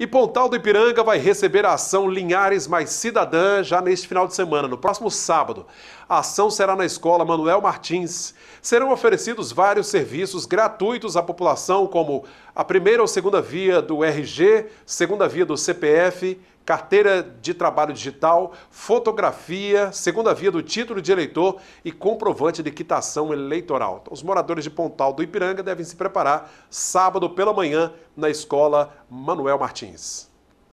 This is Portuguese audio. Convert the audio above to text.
E Pontal do Ipiranga vai receber a ação Linhares Mais Cidadã já neste final de semana, no próximo sábado. A ação será na escola Manuel Martins. Serão oferecidos vários serviços gratuitos à população, como a primeira ou segunda via do RG, segunda via do CPF, carteira de trabalho digital, fotografia, segunda via do título de eleitor e comprovante de quitação eleitoral. Então, os moradores de Pontal do Ipiranga devem se preparar sábado pela manhã na escola Manuel Martins.